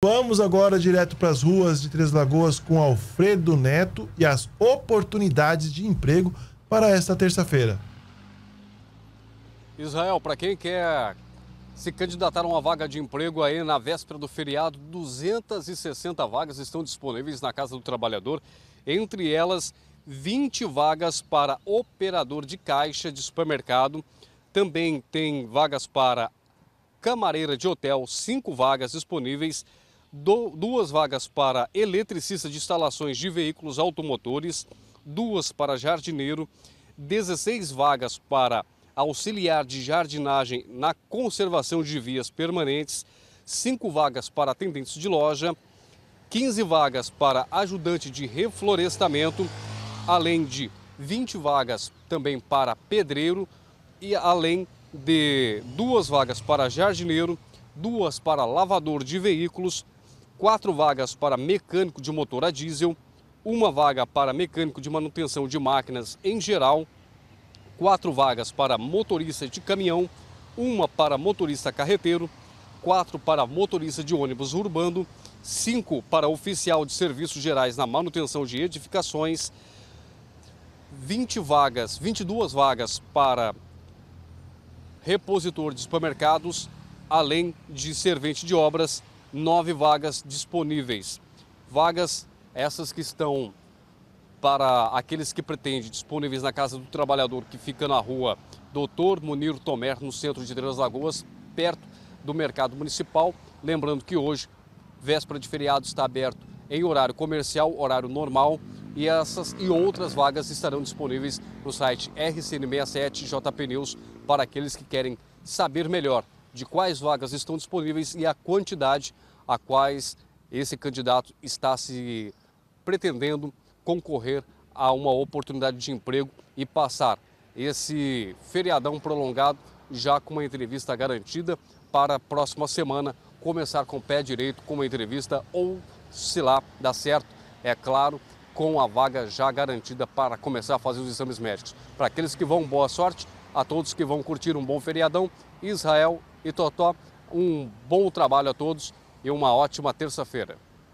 Vamos agora direto para as ruas de Três Lagoas com Alfredo Neto e as oportunidades de emprego para esta terça-feira. Israel, para quem quer se candidatar a uma vaga de emprego aí na véspera do feriado, 260 vagas estão disponíveis na Casa do Trabalhador, entre elas 20 vagas para operador de caixa de supermercado, também tem vagas para camareira de hotel, 5 vagas disponíveis duas vagas para eletricista de instalações de veículos automotores, duas para jardineiro, 16 vagas para auxiliar de jardinagem na conservação de vias permanentes, 5 vagas para atendentes de loja, 15 vagas para ajudante de reflorestamento, além de 20 vagas também para pedreiro e além de duas vagas para jardineiro, duas para lavador de veículos, quatro vagas para mecânico de motor a diesel, uma vaga para mecânico de manutenção de máquinas em geral, quatro vagas para motorista de caminhão, uma para motorista carreteiro, quatro para motorista de ônibus urbano, cinco para oficial de serviços gerais na manutenção de edificações, 20 vagas, 22 vagas para repositor de supermercados, além de servente de obras nove vagas disponíveis. Vagas essas que estão para aqueles que pretendem disponíveis na Casa do Trabalhador, que fica na rua Doutor Munir Tomer, no centro de Três Lagoas, perto do Mercado Municipal. Lembrando que hoje, véspera de feriado, está aberto em horário comercial, horário normal. E essas e outras vagas estarão disponíveis no site RCN67 JP News para aqueles que querem saber melhor de quais vagas estão disponíveis e a quantidade a quais esse candidato está se pretendendo concorrer a uma oportunidade de emprego e passar esse feriadão prolongado já com uma entrevista garantida para a próxima semana começar com o pé direito com uma entrevista ou se lá dá certo, é claro, com a vaga já garantida para começar a fazer os exames médicos. Para aqueles que vão, boa sorte. A todos que vão curtir um bom feriadão, Israel e Totó, um bom trabalho a todos e uma ótima terça-feira.